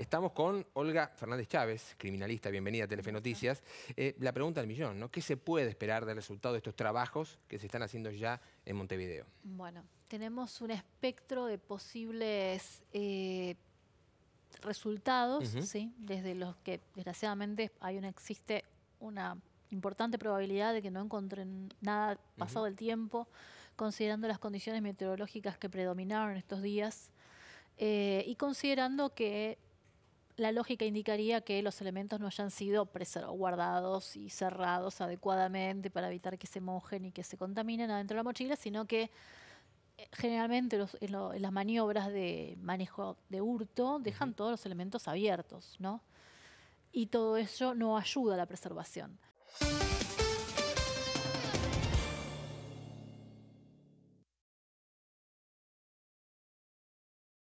Estamos con Olga Fernández Chávez, criminalista, bienvenida a Telefe Noticias. Eh, la pregunta del millón, ¿no? ¿Qué se puede esperar del resultado de estos trabajos que se están haciendo ya en Montevideo? Bueno, tenemos un espectro de posibles eh, resultados, ¿sí? Desde los que, desgraciadamente, hay una, existe una importante probabilidad de que no encuentren nada pasado el tiempo, considerando las condiciones meteorológicas que predominaron estos días eh, y considerando que la lógica indicaría que los elementos no hayan sido guardados y cerrados adecuadamente para evitar que se mojen y que se contaminen adentro de la mochila, sino que eh, generalmente las maniobras de manejo de hurto dejan todos los elementos abiertos, ¿no? Y todo eso no ayuda a la preservación.